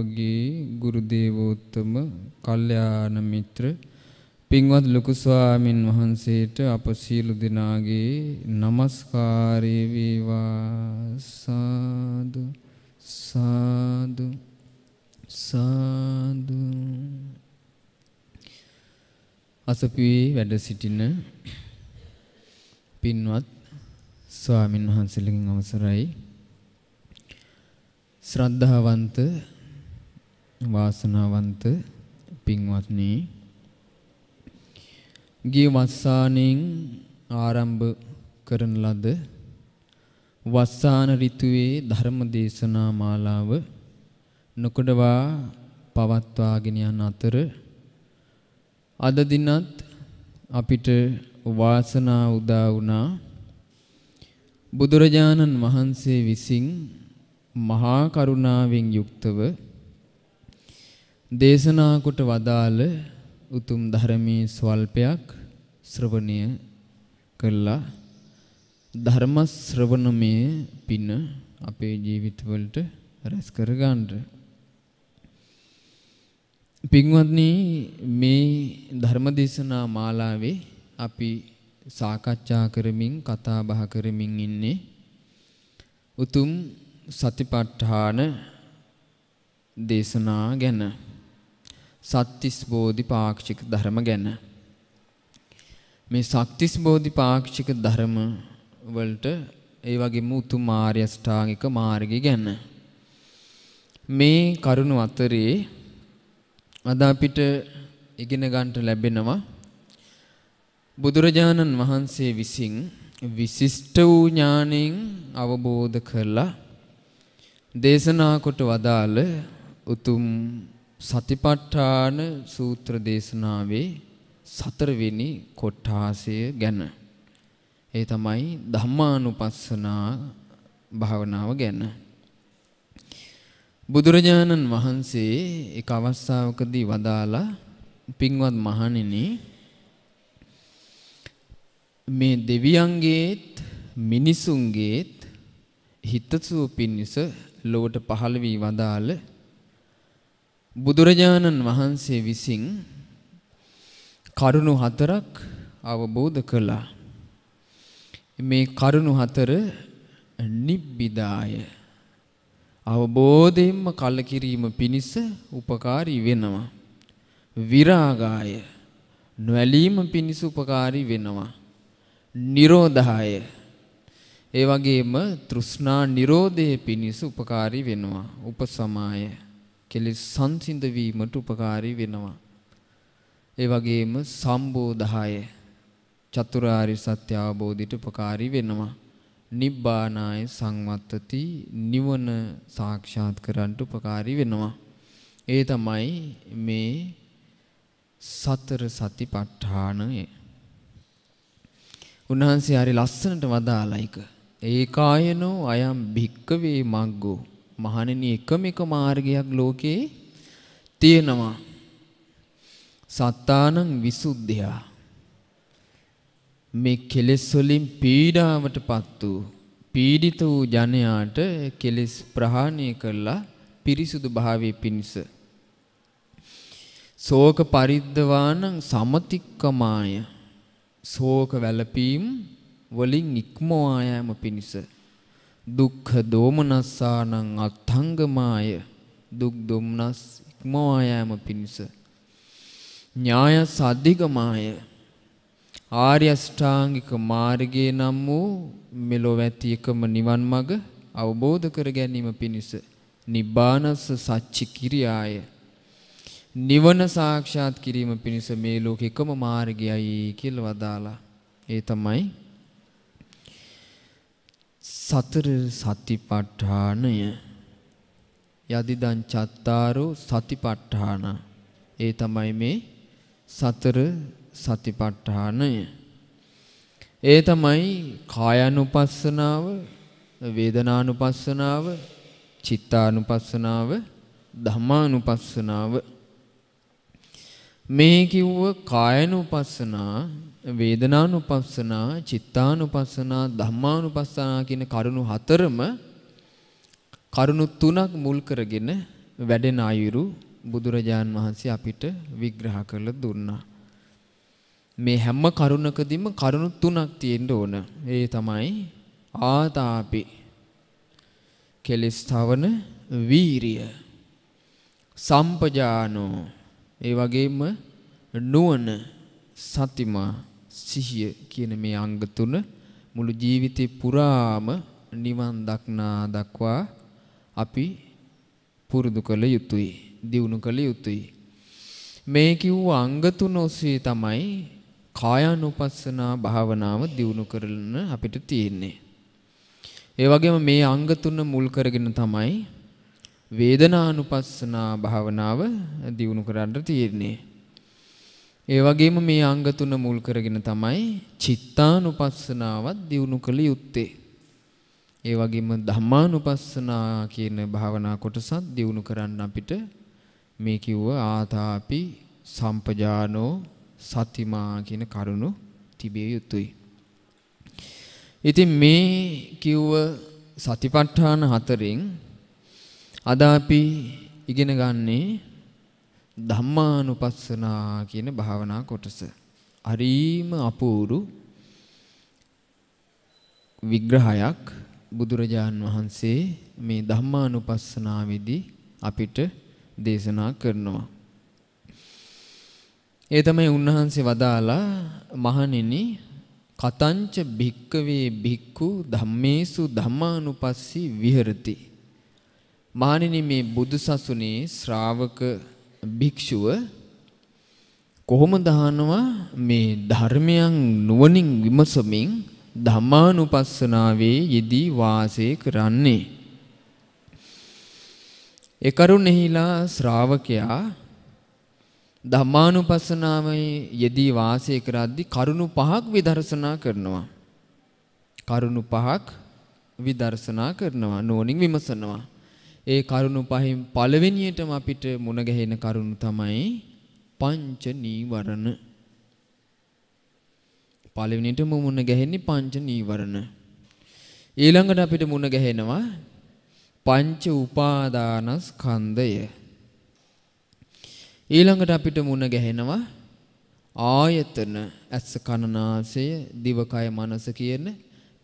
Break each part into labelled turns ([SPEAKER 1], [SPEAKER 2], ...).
[SPEAKER 1] අපගේ ගුරු දේවෝත්තම කල්යාණ මිත්‍ර පින්වත් ලොකු ස්වාමින් වහන්සේට අප සියලු දෙනාගේ নমස්කාරය වේවා සාදු සාදු සාදු
[SPEAKER 2] අසපුවේ වැඩ සිටින පින්වත් ස්වාමින් වහන්සේලගෙන් අවසරයි ශ්‍රද්ධාවන්ත වාසනාවන්ත පින්වත්නි ගිය වස්සානෙන් ආරම්භ කරන ලද වස්සාන ඍතුවේ ධර්ම දේශනා මාලාව නොකඩවා පවත්වාගෙන යන අතර අද දිනත් අපිට වාසනා උදා වුණා බුදුරජාණන් වහන්සේ විසින් මහා කරුණාවෙන් යුක්තව දේශනා කොට වදාළ උතුම් ධර්මයේ ස්වල්පයක් ශ්‍රවණය කළා ධර්ම ශ්‍රවණමේ පින අපේ ජීවිතවලට රැස් කර ගන්න. පින්වත්නි මේ ධර්ම දේශනා මාලාවේ අපි සාකච්ඡා කරමින් කතා බහ කරමින් ඉන්නේ උතුම් සතිපට්ඨාන දේශනා ගැන. සත්තිස් බෝධි පාක්ෂික ධර්ම ගැන. මේ සත්තිස් බෝධි පාක්ෂික ධර්ම වලට ඒ වගේම උතුම් ආර්ය අෂ්ටාංගික මාර්ගය ගැන. මේ කරුණු අතරේ අද අපිට ඉගෙන ගන්නට ලැබෙනවා බුදුරජාණන් වහන්සේ විසින් විශිෂ්ට වූ ඥාණයෙන් අවබෝධ කරලා දේශනා කොට වදාළ උතුම් සතිපට්ඨාන සූත්‍ර දේශනාවේ සතරවෙනි කොටාසය ගැන ඒ තමයි ධම්මානුපස්සනා භාවනාව ගැන බුදුරජාණන් වහන්සේ එක අවස්ථාවකදී වදාලා පින්වත් මහණෙනි මේ දෙවියන්ගේත් මිනිසුන්ගේත් හිතසුව පිණිස ලොවට පහළ වී වදාළ බුදුරජාණන් වහන්සේ විසින් කරුණු හතරක් අවබෝධ කළා. මේ කරුණු හතර නිබ්බිදාය අවබෝධයෙන්ම කලකිරීම පිණිස උපකාරී වෙනවා. විරාගාය නොඇලීම පිණිස උපකාරී වෙනවා. නිරෝධාය ඒ වගේම තෘෂ්ණා නිරෝධය පිණිස උපකාරී වෙනවා. උපසමාය කෙලෙස් සංසිඳ වීමට උපකාරී වෙනවා. ඒ වගේම සම්බෝධාය චතුරාර්ය සත්‍ය අවබෝධයට උපකාරී වෙනවා. නිබ්බානාය සංවත්තති නිවන සාක්ෂාත් කරන්නට උපකාරී වෙනවා. ඒ තමයි මේ සතර සතිපට්ඨානය. උන්වහන්සේ හරි ලස්සනට වදාලා එක. ඒකායනෝ අයම් භික්කවේ මග්ගෝ මහණෙනි එකම එක මාර්ගයක් ලෝකේ තියෙනවා. සත්තානං විසුද්ධිය. මේ කෙලෙස් වලින් පීඩාවටපත් වූ පීඩිත වූ ජනයාට කෙලෙස් ප්‍රහාණය කරලා පිරිසුදු භාවයේ පිණිස ශෝක පරිද්දවානං සමතික්කමාය ශෝක වැළපීම් වලින් ඉක්මවා යාම පිණිස දුක්ඛ දෝමනස්සානං අත්ංගමාය දුක් දුම්නස් ඉක්මවා යාම පිණිස ඥාය සද්ධිගමාය ආර්ය අෂ්ටාංගික මාර්ගයේ නම් වූ මෙලොව ඇති එකම නිවන් මඟ අවබෝධ කර ගැනීම පිණිස නිබ්බානස්ස සච්චි කිරියාය නිවන සාක්ෂාත් කිරීම පිණිස මේ ලෝකෙ එකම මාර්ගයයි කියලා වදාලා ඒ තමයි සතර සතිපට්ඨානය යදිදං චත්තාරෝ සතිපට්ඨාන ඒ තමයි මේ සතර සතිපට්ඨානය ඒ තමයි කායानुපස්සනාව වේදනානුපස්සනාව චිත්තානුපස්සනාව ධම්මානුපස්සනාව මේ කිව්ව කායනුපස්සනා වේදනානුපස්සනා, චිත්තානුපස්සනා, ධම්මානුපස්සනා කියන කරුණු හතරම කරුණු තුනක් මුල් කරගෙන වැඩෙන අයුරු බුදුරජාන් වහන්සේ අපිට විග්‍රහ කරලා දුන්නා. මේ හැම කරුණකදීම කරුණු තුනක් තියෙන්න ඕන. ඒ තමයි ආතාපි කෙලස් තවන වීරිය සම්පජානෝ ඒ වගේම නුවණ සතිමා සිහිය කියන මේ අංග තුන මුළු ජීවිතේ පුරාම නිවන් දක්නා දක්වා අපි පුරුදු කළ යුතුයි දියුණු කළ යුතුයි මේ කිව්ව අංග තුන ඔස්සේ තමයි කායानुපස්සනා භාවනාව දියුණු කරන අපිට තියෙන්නේ ඒ වගේම මේ අංග තුන මුල් කරගෙන තමයි වේදනානුපස්සනා භාවනාව දියුණු කරන්න තියෙන්නේ ඒ වගේම මේ අංග තුන මුල් කරගෙන තමයි චිත්තානුපස්සනාවත් දියුණු කළ යුත්තේ. ඒ වගේම ධම්මානුපස්සනා කියන භාවනා කොටසත් දියුණු කරන්න අපිට මේ කිව්ව ආතාපි සම්පජානෝ සතිමා කියන කරුණු තිබිය යුතුයි. ඉතින් මේ කිව්ව සතිපට්ඨාන හතරෙන් අද අපි ඉගෙන ගන්නේ ධම්මානුපස්සනා කියන භාවනා කොටස. හරීම අපූරු විග්‍රහයක් බුදුරජාන් වහන්සේ මේ ධම්මානුපස්සනාවේදී අපිට දේශනා කරනවා. ඒ තමයි උන්වහන්සේ වදාලා මහණෙනි කතංච භික්කවේ භික්ඛු ධම්මේසු ධම්මානුපස්සී විහෙරති. මහණෙනි මේ බුදුසසුනේ ශ්‍රාවක භික්ෂුව කොහොම දහනවා මේ ධර්මයන් නුවණින් විමසමින් ධම්මානුපස්සනාවේ යෙදී වාසය කරන්නේ ඒ කරුණෙහිලා ශ්‍රාවකයා ධම්මානුපස්සනාවේ යෙදී වාසය කරද්දී කරුණු පහක් විදර්ශනා කරනවා කරුණු පහක් විදර්ශනා කරනවා නුවණින් විමසනවා ඒ කරුණු පහෙන් පළවෙනියටම අපිට මුණ ගැහෙන කරුණු තමයි පංච නීවරණ. පළවෙනියටම මුණ ගැහෙන්නේ පංච නීවරණ. ඊළඟට අපිට මුණ ගැහෙනවා පංච උපාදානස්කන්ධය. ඊළඟට අපිට මුණ ගැහෙනවා ආයතන ඇස කනනාසය දිවකය මනස කියන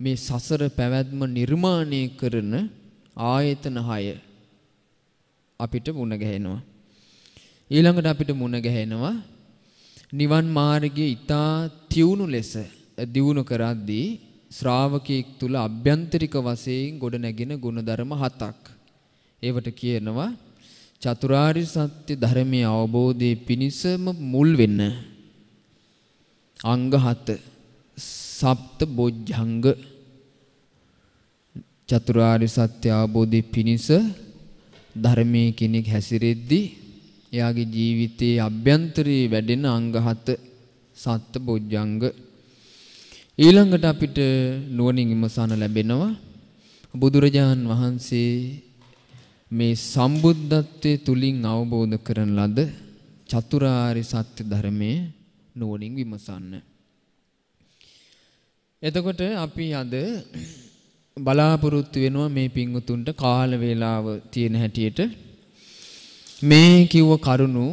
[SPEAKER 2] මේ සසර පැවැත්ම නිර්මාණය කරන ආයතන 6 අපිට මුණ ගැහෙනවා. ඊළඟට අපිට මුණ ගැහෙනවා නිවන් මාර්ගයේ ඊතා තියුණු ලෙස දියුණු කරද්දී ශ්‍රාවකෙක් තුල අභ්‍යන්තරික වශයෙන් ගොඩ නැගෙන ගුණධර්ම හතක්. ඒවට කියනවා චතුරාර්ය සත්‍ය ධර්මයේ අවබෝධයේ පිණිසම මුල් වෙන්න අංග 7 සප්ත බොජ්ජංග චතුරාර්ය සත්‍ය අවබෝධයේ පිණිස ධර්මයේ කෙනෙක් හැසිරෙද්දී එයාගේ ජීවිතයේ අභ්‍යන්තරයේ වැඩෙන අංග 7 සත්බොජ්ජංග ඊළඟට අපිට නුවණින් විමසන ලැබෙනවා බුදුරජාන් වහන්සේ මේ සම්බුද්ධත්වයේ තුලින් අවබෝධ කරන ලද චතුරාර්ය සත්‍ය ධර්මයේ නුවණින් විමසන්න. එතකොට අපි අද බලාපොරොත්තු වෙනවා මේ පිංගුතුන්ට කාල වේලාව තියෙන හැටියට මේ කිව්ව කරුණු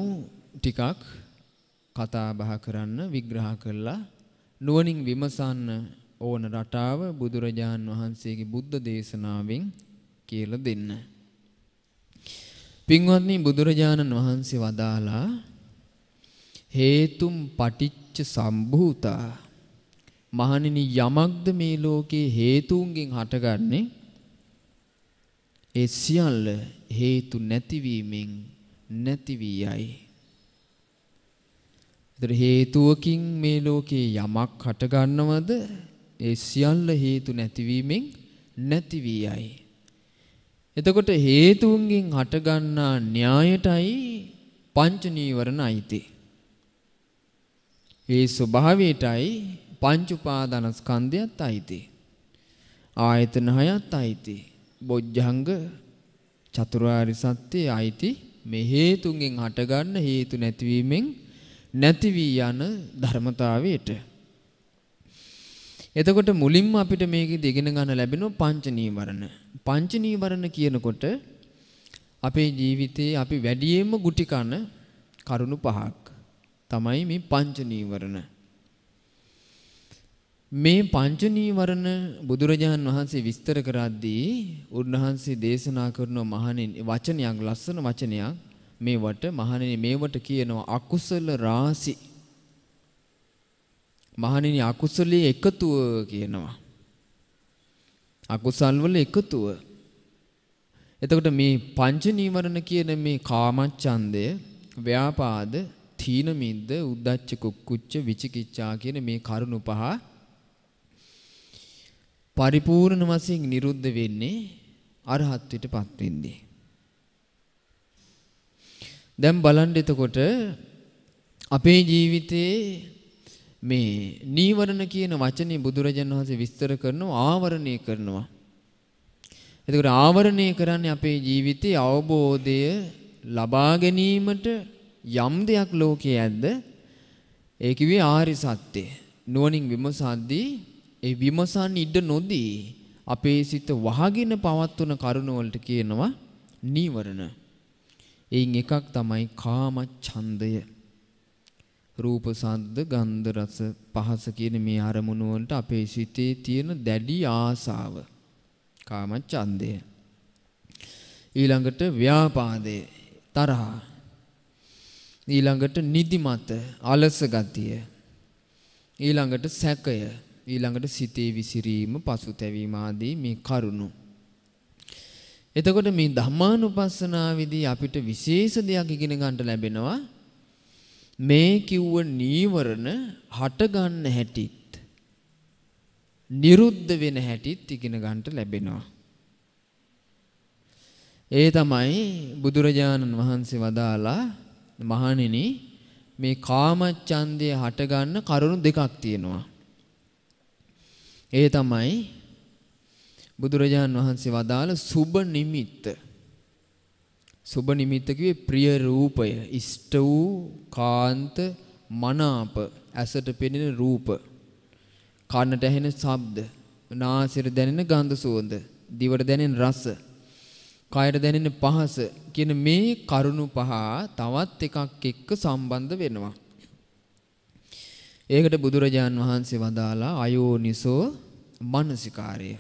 [SPEAKER 2] ටිකක් කතා බහ කරන්න විග්‍රහ කරලා නුවණින් විමසන්න ඕන රටාව බුදුරජාන් වහන්සේගේ බුද්ධ දේශනාවෙන් කියලා දෙන්න. පින්වත්නි බුදුරජාණන් වහන්සේ වදාලා හේතුම් පටිච්ච සම්භූතා මහණෙනි යමක්ද මේ ලෝකේ හේතුන්ගෙන් හටගන්නේ ඒ සියල්ල හේතු නැතිවීමෙන් නැති වී යයි. ඒතර හේතුවකින් මේ ලෝකේ යමක් හටගන්නවද? ඒ සියල්ල හේතු නැතිවීමෙන් නැති වී යයි. එතකොට හේතුන්ගෙන් හටගන්නා න්‍යායටයි පංච නීවරණ අයිති. ඒ ස්වභාවයටයි පංච උපාදානස්කන්ධයත් අයිති. ආයතන හයත් අයිති. බොජ්ජංග චතුරාරි සත්‍යය අයිති. මේ හේතුන්ගෙන් හටගන්න හේතු නැතිවීමෙන් නැති වී යන ධර්මතාවයට. එතකොට මුලින්ම අපිට මේකෙදි ඉගෙන ගන්න ලැබෙන පංච නීවරණ. පංච නීවරණ කියනකොට අපේ ජීවිතයේ අපි වැඩියෙන්ම ගුටි කන කරුණු පහක් තමයි මේ පංච නීවරණ. මේ පංච නීවරණ බුදුරජාන් වහන්සේ විස්තර කරද්දී උන්වහන්සේ දේශනා කරන මහණෙනි වචනයක් ලස්සන වචනයක් මේවට මහණෙනි මේවට කියනවා අකුසල රාසි මහණෙනි අකුසලයේ එකතුව කියනවා අකුසල් වල එකතුව එතකොට මේ පංච නීවරණ කියන මේ කාමච්ඡන්දය ව්‍යාපාද තීන මිද්ද උද්දච්ච කුක්කුච්ච විචිකිච්ඡා කියන මේ කරුණු පහ පරිපූර්ණ වශයෙන් නිරුද්ධ වෙන්නේ අරහත්ත්වයටපත් වෙන්නේ. දැන් බලන්න එතකොට අපේ ජීවිතේ මේ නීවරණ කියන වචනේ බුදුරජාණන් වහන්සේ විස්තර කරනවා ආවරණය කරනවා. එතකොට ආවරණය කරන්නේ අපේ ජීවිතයේ අවබෝධය ලබා ගැනීමට යම් දෙයක් ලෝකයේ ඇද්ද ඒ කිව්වේ ආරි සත්‍ය නුවණින් විමසද්දී ඒ විමසන් ඉඩ නොදී අපේ සිත වහගෙන පවත්වන කරුණවලට කියනවා නීවරණ. එයින් එකක් තමයි කාම ඡන්දය. රූප සද්ද ගන්ධ රස පහස කියන මේ අරමුණු වලට අපේ සිතේ තියෙන දැඩි ආසාව. කාම ඡන්දය. ඊළඟට ව්‍යාපාදය තරහ. ඊළඟට නිදිමත අලස ගතිය. ඊළඟට සැකය ඊළඟට සිතේ විසිරීම පසුතැවීම ආදී මේ කරුණු. එතකොට මේ ධම්මානුපස්සනාවේදී අපිට විශේෂ දෙයක් ඉගෙන ගන්න ලැබෙනවා. මේ කිව්ව නීවරණ හට ගන්න හැටිත් නිරුද්ධ වෙන හැටිත් ඉගෙන ගන්න ලැබෙනවා. ඒ තමයි බුදුරජාණන් වහන්සේ වදාලා මහණෙනි මේ කාමච්ඡන්දය හටගන්න කරුණු දෙකක් තියෙනවා. ඒ තමයි බුදුරජාන් වහන්සේ වදාළ සුබ නිමිත්ත. සුබ නිමිත්ත කිව්වේ ප්‍රිය රූපය, ඉෂ්ට වූ කාන්ත මනාප ඇසට පෙනෙන රූප, කනට ඇහෙන ශබ්ද, නාසයට දැනෙන ගන්ධ සුවඳ, දිවට දැනෙන රස, කයට දැනෙන පහස කියන මේ කරුණු පහ තවත් එකක් එක්ක සම්බන්ධ වෙනවා. ඒකට බුදුරජාන් වහන්සේ වදාලා අයෝනිසෝ මානසිකාරය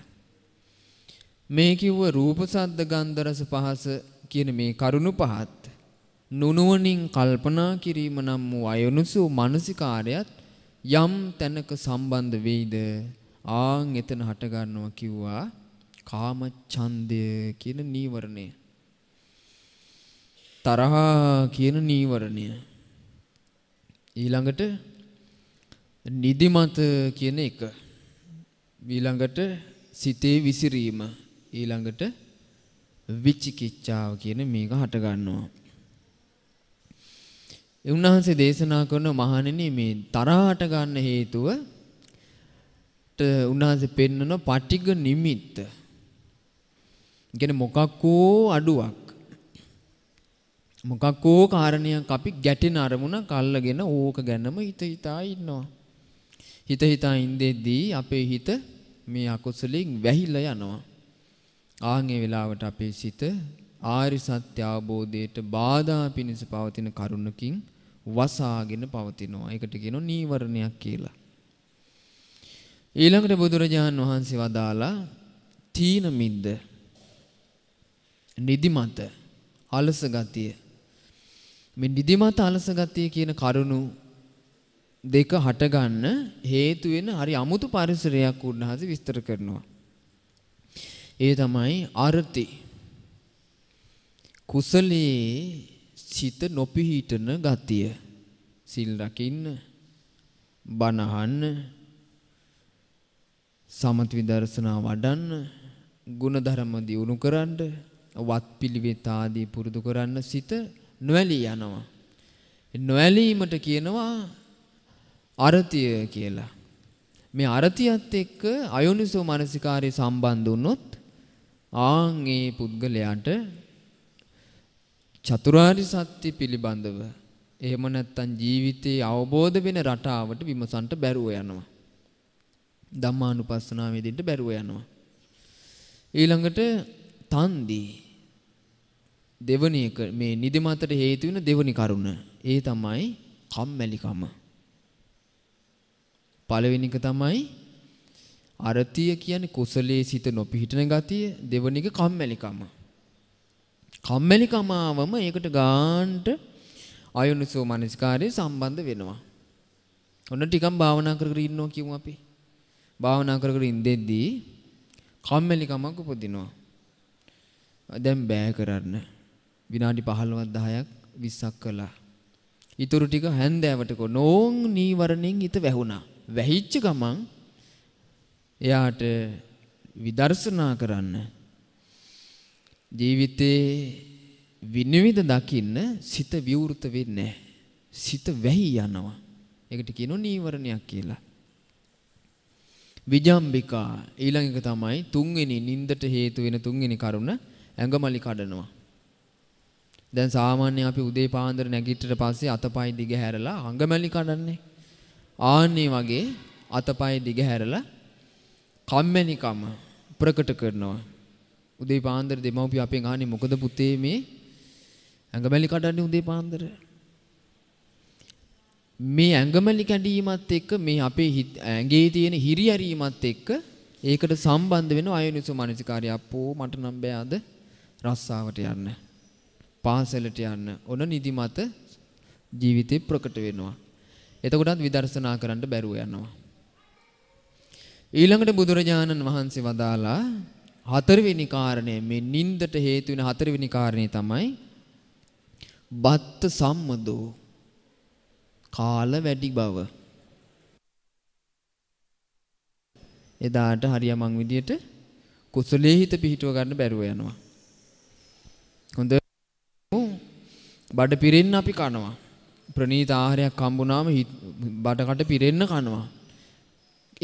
[SPEAKER 2] මේ කිව්ව රූප සද්ද ගන්ධ රස පහස කියන මේ කරුණු පහත් නුනුවණින් කල්පනා කිරීම නම් වූ අයනුසු මානසිකාරයත් යම් තැනක සම්බන්ධ වෙයිද ආන් එතන හට ගන්නවා කිව්වා කාම ඡන්දය කියන නීවරණය තරහා කියන නීවරණය ඊළඟට නිදිමත කියන එක ඊළඟට සිතේ විසිරීම ඊළඟට විචිකිච්ඡාව කියන මේක හට ගන්නවා. උන්වහන්සේ දේශනා කරන මහණෙනි මේ තරහට ගන්න හේතුව උන්වහන්සේ පෙන්නන පටිග නිමිත්ත. කියන්නේ මොකක්කෝ අඩුවක්. මොකක්කෝ කාරණයක් අපි ගැටෙන අරමුණක් අල්ලගෙන ඕක ගැනම හිත හිතා ඉන්නවා. හිත හිතා ඉඳෙද්දී අපේ හිත මේ අකුසලෙන් වැහිලා යනවා. ආන් ඒ වෙලාවට අපේ සිත ආරි සත්‍ය අවබෝධයට බාධා පිණිස පවතින කරුණකින් වසාගෙන පවතිනවා. ඒකට කියනවා නීවරණයක් කියලා. ඊළඟට බුදුරජාන් වහන්සේ වදාලා තීන මිද්ද නිදිමත අලස ගතිය මේ නිදිමත අලස ගතිය කියන කරුණු දෙක හටගන්න හේතු වෙන හරි අමුතු පරිසරයක් උන්වහන්සේ විස්තර කරනවා. ඒ තමයි අර්ථි. කුසලයේ සිත නොපිහිටන ගතිය. සිල් රකින්න, බණහන්න, සමත විදර්ශනා වඩන්න, ගුණධර්ම දියුණු කරන්න, වත්පිළිවෙත ආදී පුරුදු කරන්න සිත නොඇලී යනවා. නොඇලීමට කියනවා අරතිය කියලා. මේ අරතියත් එක්ක අයෝනිසෝ මානසිකාරය සම්බන්ධ වුණොත් ආන් ඒ පුද්ගලයාට චතුරාර්ය සත්‍ය පිළිබඳව එහෙම නැත්නම් ජීවිතයේ අවබෝධ වෙන රටාවට විමසන්ට බැරුව යනවා. ධම්මානුපස්සනාවේදීට බැරුව යනවා. ඊළඟට තන්දි දෙවනි එක මේ නිදිමතට හේතු වෙන දෙවනි කරුණ. ඒ තමයි කම්මැලිකම. පළවෙනි එක තමයි අරතිය කියන්නේ කුසලයේ සිත නොපිහිටන ගතිය දෙවෙනි එක කම්මැලිකම. කම්මැලිකම ආවම ඒකට ගාන්ට අයොනිසෝ මනසිකාරය සම්බන්ධ වෙනවා. ඔන්න ටිකක් භාවනා කර කර ඉන්නවා කියමු අපි. භාවනා කර කර ඉඳෙද්දී කම්මැලිකමක් උපදිනවා. දැන් බෑ කරන්න. විනාඩි 15ක් 10ක් 20ක් කළා. ඊටු ටික හැන්දෑවට කොනෝන් නීවරණෙන් හිත වැහුණා. වැහිච්ච ගමන් එයාට විදර්ශනා කරන්න ජීවිතේ විනිවිද දකින්න සිත විවෘත වෙන්නේ සිත වැහි යනවා. ඒකට කියනෝ නීවරණයක් කියලා. විජම්බිකා ඊළඟ එක තමයි තුන්වෙනි නින්දට හේතු වෙන තුන්වෙනි කරුණ ඇඟමලි කඩනවා. දැන් සාමාන්‍ය අපි උදේ පාන්දර නැගිටිට පස්සේ අතපය දිග හැරලා ඇඟමලි කඩන්නේ. ආන්නේ වගේ අතපය දිගහැරලා කම්මැනිකම ප්‍රකට කරනවා. උදේ පාන්දර දෙමව්පිය අපෙන් අහන්නේ මොකද පුතේ මේ ඇඟමැලි කඩන්නේ උදේ පාන්දර? මේ ඇඟමැලි කැඩීමත් එක්ක මේ අපේ ඇඟේ තියෙන හිරියැරීමත් එක්ක ඒකට සම්බන්ධ වෙන අයෝනිසෝ මනසිකාරය අපෝ මට නම් බෑ අද රස්සාවට යන්න. පාසලට යන්න. ඔන නිදිමත ජීවිතේ ප්‍රකට වෙනවා. එතකොටත් විදර්ශනා කරන්න බැරුව යනවා. ඊළඟට බුදුරජාණන් වහන්සේ වදාලා හතරවෙනි කාරණය මේ නින්දට හේතු වෙන හතරවෙනි කාරණේ තමයි බත්ත සම්මදෝ කාල වැඩි බව එදාට හරියමං විදියට කුසලයේ හිත පිහිටුව ගන්න බැරුව යනවා හොඳ බඩ පිරෙන්න අපි කනවා ප්‍රනීත ආහාරයක් හම්බුනාම බඩකට පිරෙන්න කනවා.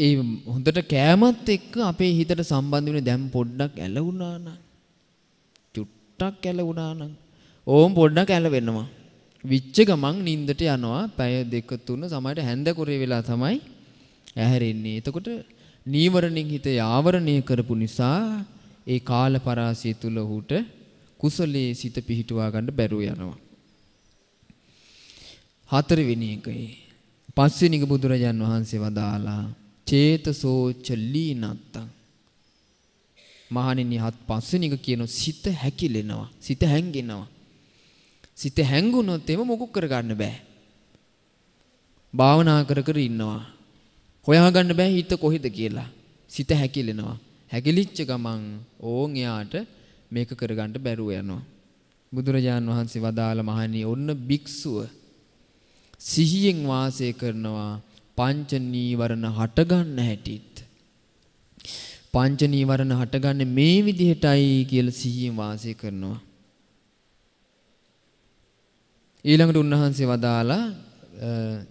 [SPEAKER 2] ඒ හොඳට කෑමත් එක්ක අපේ හිතට සම්බන්ධ වෙන දැන් පොඩ්ඩක් ඇලුණා නම් චුට්ටක් ඇලුණා නම් ඕම් පොඩ්ඩක් ඇලවෙනවා. විච්ච ගමන් නිින්දට යනවා. පැය දෙක තුන සමහරට හැන්ද කුරේ වෙලා තමයි ඇහැරෙන්නේ. එතකොට නීවරණින් හිත යාවරණය කරපු නිසා ඒ කාල පරාසය තුල ඔහුට කුසලයේ සිත පිහිටුවා ගන්න බැරුව යනවා. හතරවෙනි එකයි පස්වෙනි එක බුදුරජාන් වහන්සේ වදාලා චේතසෝච ලීනත්තං මහණෙනි හත් පස්වෙනි එක කියන සිත හැකිලෙනවා සිත හැංගෙනවා සිත හැංගුණොත් එම මොකක් කරගන්න බෑ භාවනා කර කර ඉන්නවා හොයාගන්න බෑ හිත කොහෙද කියලා සිත හැකිලෙනවා හැකිලිච්ච ගමන් ඕන් එයාට මේක කරගන්න බැරුව යනවා බුදුරජාන් වහන්සේ වදාළ මහණනි ඔන්න භික්ෂුව සිහියෙන් වාසය කරනවා පංච නීවරණ හටගන්න හැටිත් පංච නීවරණ හටගන්නේ මේ විදිහටයි කියලා සිහියෙන් වාසය කරනවා ඊළඟට උන්වහන්සේ වදාලා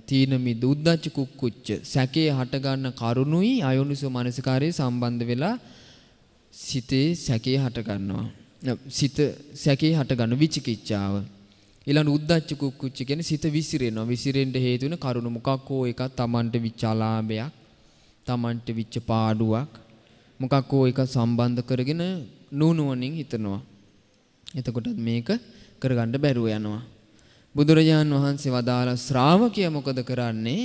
[SPEAKER 2] තීන මිද උද්දච්ච කුක්කුච්ච සැකේ හටගන්න කරුණුයි අයෝනිසෝ මනසිකාරයේ සම්බන්ධ වෙලා සිතේ සැකේ හටගන්නවා සිත සැකේ හටගන්න විචිකිච්ඡාව ඊළඟ උද්දච්ච කුක්කුච්ච කියන්නේ සිත විසිරෙනවා. විසිරෙන්න හේතු වෙන කරුණු මොකක් හෝ එකක් Tamanට විචාලාභයක්, Tamanට විච්ච පාඩුවක් මොකක් හෝ එකක් සම්බන්ධ කරගෙන නුනුවණින් හිතනවා. එතකොට මේක කරගන්න බැරුව යනවා. බුදුරජාන් වහන්සේ වදාළ ශ්‍රාවකය මොකද කරන්නේ?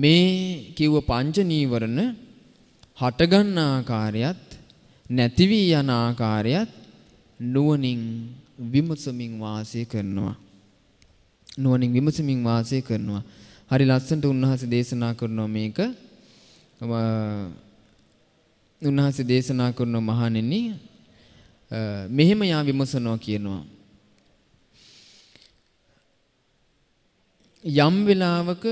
[SPEAKER 2] මේ කිව්ව පංච නීවරණ හටගන්න ආකාරයත් නැති වී යන ආකාරයත් නුවණින් විමසමින් වාසය කරනවා. නුවණින් විමසමින් වාසය කරනවා. හරි ලස්සනට උන්වහන්සේ දේශනා කරනවා මේක. උන්වහන්සේ දේශනා කරන මහණෙනි මෙහෙම යා විමසනවා කියනවා. යම් වෙලාවක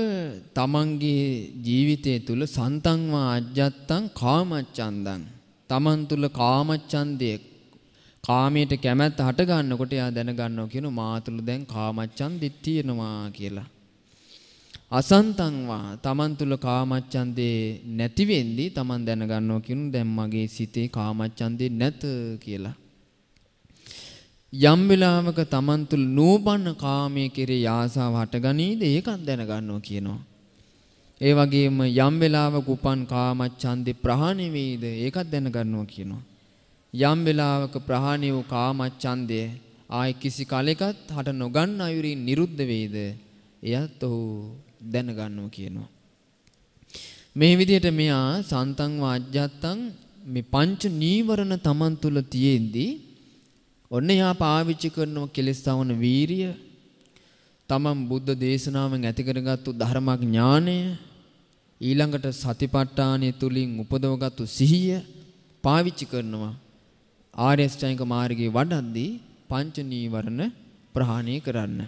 [SPEAKER 2] තමන්ගේ ජීවිතය තුළ සන්තං වා අජ්ජත්තං කාමච්ඡන්දං තමන් තුළ කාමච්ඡන්දය කාමයට කැමැත්ත හට ගන්නකොට එයා දැන ගන්නවා කියන මාතුළු දැන් කාමච්ඡන්දෙත් තියෙනවා කියලා. අසන්තං වා තමන් තුල කාමච්ඡන්දේ නැති වෙද්දී තමන් දැන ගන්නවා කියන දැන් මගේ සිතේ කාමච්ඡන්දේ නැත කියලා. යම් වෙලාවක තමන් තුල නූපන්න කාමයේ කෙරේ ආසාව හටගනීද ඒකත් දැන ගන්නවා කියනවා. ඒ වගේම යම් වෙලාවක උපන් කාමච්ඡන්දේ ප්‍රහාණය වේද ඒකත් දැන ගන්නවා කියනවා. යම් වෙලාවක ප්‍රහාණය වූ කාමච්ඡන්දය ආයි කිසි කලෙකත් හට නොගන්න අයුරින් නිරුද්ධ වේද එයත් ඔහු දැනගන්නවා කියනවා මේ විදිහට මෙයා සන්තං වාජ්ජත්තං මේ පංච නීවරණ තමන් තුල තියෙද්දී ඔන්න එයා පාවිච්චි කරන කෙලෙස් තවන වීරිය තමන් බුද්ධ දේශනාවෙන් ඇති කරගත්තු ධර්මඥානය ඊළඟට සතිපට්ඨානය තුලින් උපදවගත්තු සිහිය පාවිච්චි කරනවා ආර්ය අෂ්ටාංගික මාර්ගයේ වඩද්දී පංච නීවරණ ප්‍රහාණය කරන්න.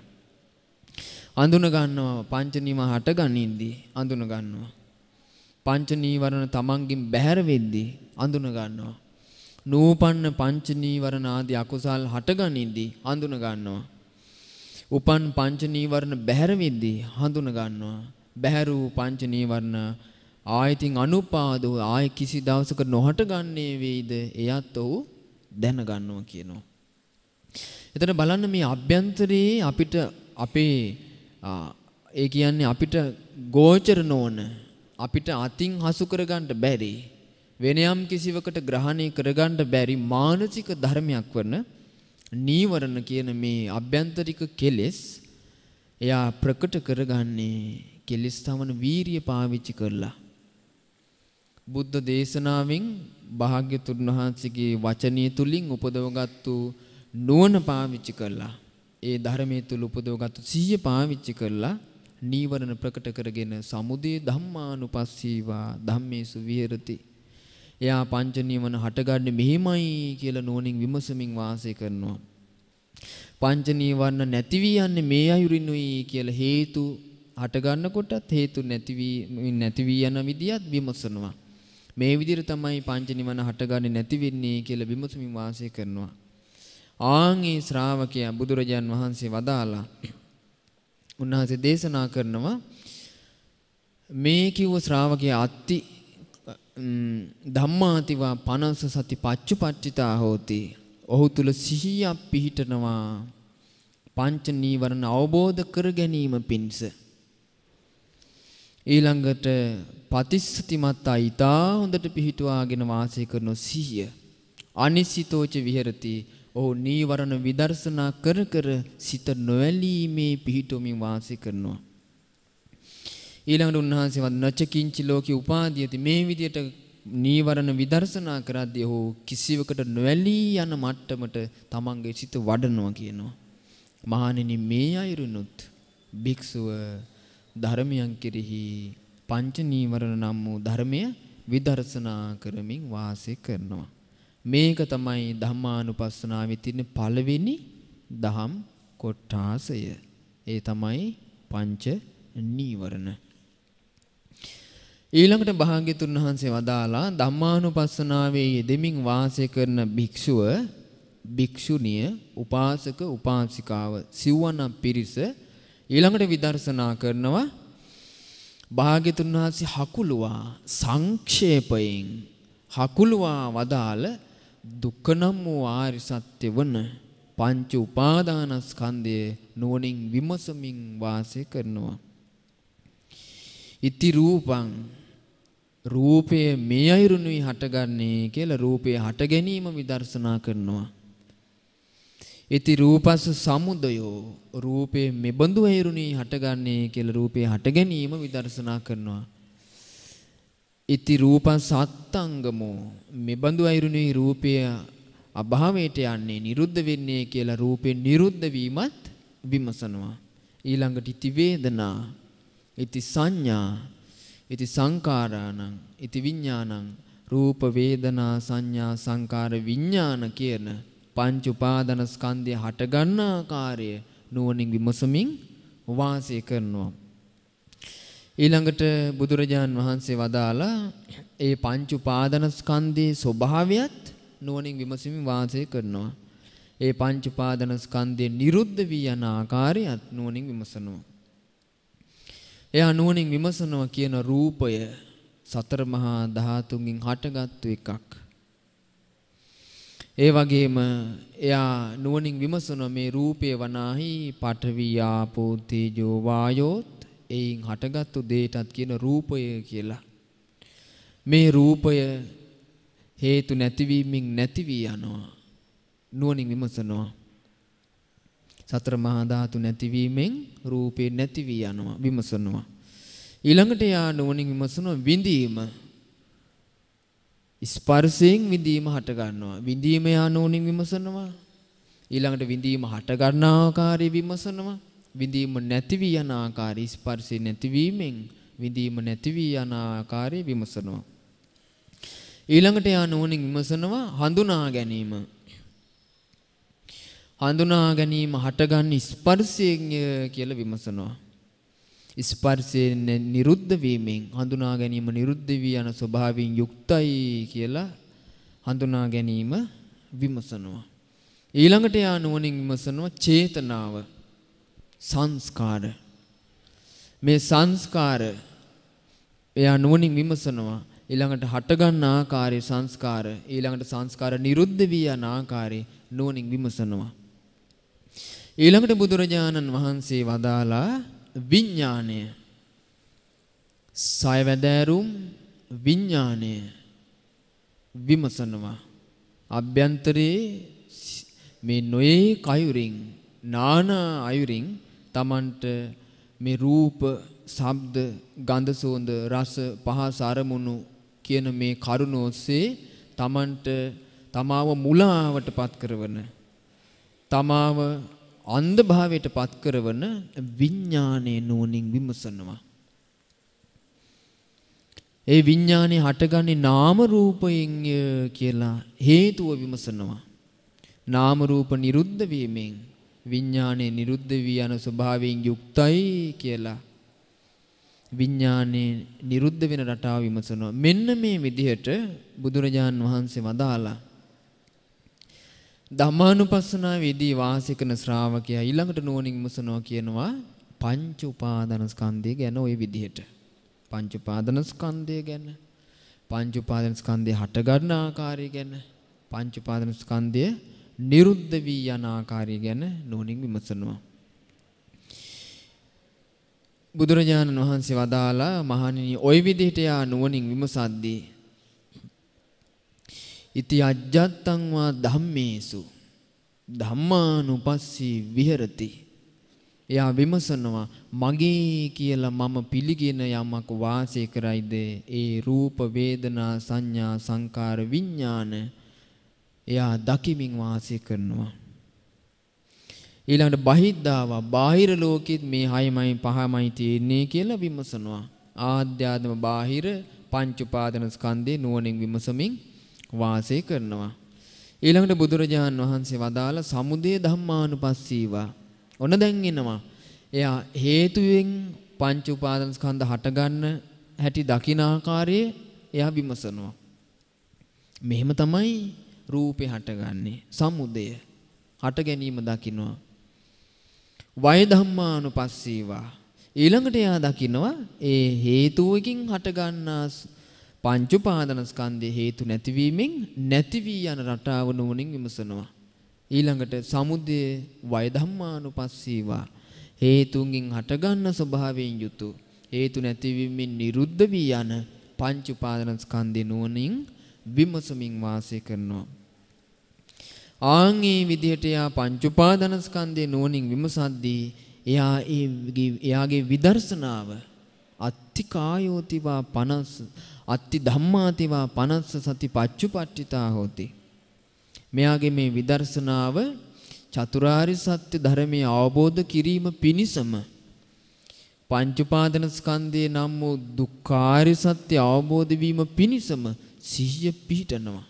[SPEAKER 2] අඳුන ගන්නවා පංච නීව හට ගනින්දී අඳුන ගන්නවා. පංච නීවරණ තමන්ගෙන් බැහැර වෙද්දී අඳුන ගන්නවා. නූපන්න පංච නීවරණ ආදී අකුසල් හට ගනින්දී අඳුන ගන්නවා. උපන් පංච නීවරණ බැහැර වෙද්දී හඳුන ගන්නවා. බැහැර වූ පංච නීවරණ ආයතින් අනුපාදෝ ආය කිසි දවසක නොහට ගන්නේ වේද එයත් ඔහු දැනගන්නවා කියනවා. එතන බලන්න මේ අභ්‍යන්තරයේ අපිට අපේ ඒ කියන්නේ අපිට ගෝචර නොවන අපිට අතින් හසු කරගන්න බැරි වෙන යම් කිසිවකට ග්‍රහණය කරගන්න බැරි මානසික ධර්මයක් වන නීවරණ කියන මේ අභ්‍යන්තරික කෙලෙස් එයා ප්‍රකට කරගන්නේ කෙලෙස් තමන වීරිය පාවිච්චි කරලා බුද්ධ දේශනාවෙන් භාග්‍යතුන් වහන්සේගේ වචනය තුලින් උපදවගත්තු නුවණ පාවිච්චි කරලා ඒ ධර්මයේ තුල උපදවගත්තු සිහිය පාවිච්චි කරලා නීවරණ ප්‍රකට කරගෙන සමුදය ධම්මානුපස්සීවා ධම්මේසු විහෙරති. එයා පංච නීවරණ හටගන්නේ මෙහිමයි කියලා නුවණින් විමසමින් වාසය කරනවා. පංච නීවරණ නැති වී යන්නේ මේ අයුරිනුයි කියලා හේතු හටගන්නකොටත් හේතු නැති වී නැති වී යන විදියත් විමසනවා. මේ විදිහට තමයි පංච නිවන හටගන්නේ නැති වෙන්නේ කියලා විමසමින් වාසය කරනවා. ආන් ඒ ශ්‍රාවකයා බුදුරජාන් වහන්සේ වදාලා උන්වහන්සේ දේශනා කරනවා මේ කිව්ව ශ්‍රාවකයා අත්ති ධම්මාතිවා පනස සති පච්චුපච්චිතා හෝති. ඔහු තුල සිහියක් පිහිටනවා. පංච නීවරණ අවබෝධ කර ගැනීම පිණිස. ඊළඟට පතිස්සතිමත් අයිතා හොඳට පිහිටුවාගෙන වාසය කරන සිහිය. අනිසිතෝච විහෙරති. ඔහු නීවරණ විදර්ශනා කර කර සිත නොඇලීමේ පිහිටුවමින් වාසය කරනවා. ඊළඟට උන්වහන්සේ වත් නොචකින්චි ලෝකේ උපාදීයති මේ විදියට නීවරණ විදර්ශනා කරද්දී ඔහු කිසිවකට නොඇලී යන මට්ටමට තමන්ගේ සිත වඩනවා කියනවා. මහණෙනි මේ අයුරුනොත් භික්ෂුව ධර්මයන් කෙරෙහි පංච නීවරණ නම් වූ ධර්මය විදර්ශනා කරමින් වාසය කරනවා. මේක තමයි ධම්මානුපස්සනාවේ තියෙන පළවෙනි දහම් කොටාසය. ඒ තමයි පංච නීවරණ. ඊළඟට භාග්‍යතුන් වහන්සේ වදාලා ධම්මානුපස්සනාවේ යෙදෙමින් වාසය කරන භික්ෂුව භික්ෂුණිය උපාසක උපාසිකාව සිව්වනම් පිරිස ඊළඟට විදර්ශනා කරනවා භාග්‍යතුන් වහන්සේ හකුළුවා සංක්ෂේපයෙන් හකුළුවා වදාළ දුක නම් වූ ආරි සත්‍ය වන පංච උපාදානස්කන්ධය නුවණින් විමසමින් වාසය කරනවා. ඉති රූපං රූපය මේ අයුරුනුයි හටගන්නේ කියලා රූපය හට ගැනීම විදර්ශනා කරනවා. ඉති රූපස්ස සමුදයෝ රූපේ මෙබඳු හේරුණී හටගන්නේ කියලා රූපේ හට ගැනීම විදර්ශනා කරනවා. ඉති රූපං සත්තංගමෝ මෙබඳු අයුරුණී රූපය අභාවයට යන්නේ නිරුද්ධ වෙන්නේ කියලා රූපේ නිරුද්ධ වීමත් විමසනවා. ඊළඟට ඉති වේදනා ඉති සංඥා ඉති සංකාරාණං ඉති විඥානං රූප වේදනා සංඥා සංකාර විඥාන කියන පංච උපාදානස්කන්ධය හටගන්න ආකාරය නුවණින් විමසමින් වාසය කරනවා. ඊළඟට බුදුරජාන් වහන්සේ වදාලා ඒ පංච උපාදානස්කන්ධයේ ස්වභාවයත් නුවණින් විමසමින් වාසය කරනවා. ඒ පංච උපාදානස්කන්ධේ නිරුද්ධ වී යන ආකාරයත් නුවණින් විමසනවා. එයා නුවණින් විමසනවා කියන රූපය සතර මහා ධාතුන්ගෙන් හටගත්තු එකක්. ඒ වගේම එයා නුවණින් විමසන මේ රූපේ වනාහි පඨවි ආපෝ තේජෝ වායෝත් එයින් හටගත්තු දෙයටත් කියන රූපය කියලා. මේ රූපය හේතු නැතිවීමෙන් නැති වී යනවා. නුවණින් විමසනවා. සතර මහා ධාතු නැතිවීමෙන් රූපේ නැති වී යනවා විමසනවා. ඊළඟට යා නුවණින් විමසනවා විඳීම ස්පර්ශයෙන් විඳීම හට ගන්නවා. විඳීම යනෝනින් විමසනවා. ඊළඟට විඳීම හට ගන්න ආකාරය විමසනවා. විඳීම නැති වී යන ආකාරය ස්පර්ශය නැතිවීමෙන් විඳීම නැති වී යන ආකාරය විමසනවා. ඊළඟට යනෝනින් විමසනවා හඳුනා ගැනීම. හඳුනා ගැනීම හටගන්න ස්පර්ශයෙන් කියලා විමසනවා. ස්පර්ශයෙන් නිරුද්ධ වීමෙන් හඳුනා ගැනීම නිරුද්ධ වී යන ස්වභාවයෙන් යුක්තයි කියලා හඳුනා ගැනීම විමසනවා. ඊළඟට යා නුවණින් විමසනවා චේතනාව සංස්කාර. මේ සංස්කාර එයා නුවණින් විමසනවා ඊළඟට හටගන්න ආකාරයේ සංස්කාර ඊළඟට සංස්කාර නිරුද්ධ වී යන ආකාරයේ නුවණින් විමසනවා. ඊළඟට බුදුරජාණන් වහන්සේ වදාලා විඥාණය සයවැදෑරුම් විඥාණය විමසනවා අභ්‍යන්තරයේ මේ නොයේ කයුරින් නානා අයුරින් Tamanට මේ රූප, ශබ්ද, ගන්ධ, සුවඳ, රස, පහස අරමුණු කියන මේ කරුණ ඔස්සේ Tamanට තමාව මුලාවටපත් කරන තමාව අන්ධභාවයට පත් කරවන විඥානයේ නුවණින් විමසනවා. ඒ විඥානේ හටගන්නේ නාම රූපයෙන් කියලා හේතුව විමසනවා. නාම රූප නිරුද්ධ වීමෙන් විඥානේ නිරුද්ධ වී යන ස්වභාවයෙන් යුක්තයි කියලා විඥානේ නිරුද්ධ වෙන රටාව විමසනවා. මෙන්න මේ විදිහට බුදුරජාන් වහන්සේ වදාලා ධම්මානුපස්සනාවේදී වාසය කරන ශ්‍රාවකයා ඊළඟට නුවණින් මුසනවා කියනවා පංච උපාදානස්කන්ධය ගැන ওই විදිහට. පංච උපාදානස්කන්ධය ගැන පංච උපාදානස්කන්ධය හට ගන්න ආකාරය ගැන පංච උපාදානස්කන්ධය නිරුද්ධ වී යන ආකාරය ගැන නුවණින් විමසනවා. බුදුරජාණන් වහන්සේ වදාලා මහණෙනි ওই විදිහට යා නුවණින් විමසද්දී ඉති අජ්ජත්තං වා ධම්මේසු ධම්මානුපස්සී විහෙරති. එයා විමසනවා මගේ කියලා මම පිළිගෙන යමක් වාසය කරයිද ඒ රූප වේදනා සංඥා සංකාර විඥාන එයා දකිමින් වාසය කරනවා. ඊළඟට බහිද්දාව බාහිර ලෝකෙත් මේ හයමයි පහමයි තියෙන්නේ කියලා විමසනවා. ආධ්‍යාත්ම බාහිර පංච උපාදාන ස්කන්ධේ නුවණින් විමසමින් වාසය කරනවා. ඊළඟට බුදුරජාන් වහන්සේ වදාළ සමුදය ධම්මානුපස්සීවා. ඔන්න දැන් එනවා. එයා හේතුවෙන් පංච උපාදාන ස්කන්ධ හටගන්න හැටි දකින ආකාරයේ එයා විමසනවා. මෙහෙම තමයි රූපේ හටගන්නේ. සමුදය හට ගැනීම දකිනවා. වය ධම්මානුපස්සීවා. ඊළඟට එයා දකිනවා ඒ හේතුවකින් හටගන්නා පංච උපාදානස්කන්ධයේ හේතු නැතිවීමෙන් නැති වී යන රටාව නුවණින් විමසනවා. ඊළඟට සමුදය වය ධම්මානුපස්සීවා හේතුන්ගෙන් හටගන්න ස්වභාවයෙන් යුතු හේතු නැතිවීමෙන් නිරුද්ධ වී යන පංච උපාදානස්කන්ධේ නුවණින් විමසමින් වාසය කරනවා. ආන් මේ විදිහට යා පංච උපාදානස්කන්ධේ නුවණින් විමසද්දී එයා ඒ එයාගේ විදර්ශනාව අත්තිකායෝතිවා 50 අත්ති ධම්මාතිවා පනස්ස සති පච්චුපට්ඨිතා හෝති. මෙයාගේ මේ විදර්ශනාව චතුරාර්ය සත්‍ය ධර්මයේ අවබෝධ කිරීම පිණිසම පංච උපාදන ස්කන්ධයේ නම් වූ දුක්ඛාරය සත්‍ය අවබෝධ වීම පිණිසම සිහිය පිහිටනවා.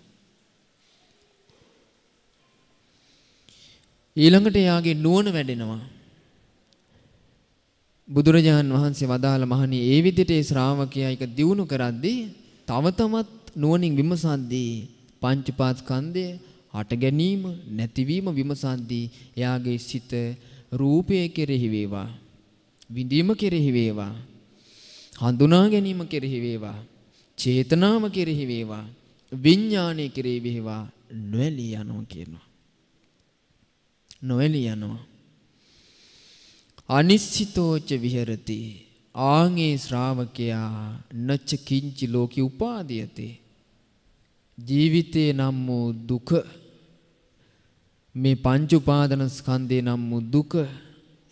[SPEAKER 2] ඊළඟට එයාගේ නුවණ වැඩෙනවා. බුදුරජාන් වහන්සේ වදාළ මහණී ඒ විදිහට ඒ ශ්‍රාවකයා එක දියුණු කරද්දී තව තමත් නුවණින් විමසද්දී පංච පාස්කන්ධය හට ගැනීම නැතිවීම විමසද්දී එයාගේ සිත රූපය කෙරෙහි වේවා විඳීම කෙරෙහි වේවා හඳුනා ගැනීම කෙරෙහි වේවා චේතනාව කෙරෙහි වේවා විඥානය කෙරෙහි වේවා නොඇලී යනවා කියනවා නොඇලී යනවා අනිශ්චිතෝච විහෙරති ආංගේ ශ්‍රාවකයා නච්ච කිංචි ලෝකේ උපාදීයති ජීවිතේ නම් වූ දුක මේ පංච උපාදන ස්කන්ධේ නම් වූ දුක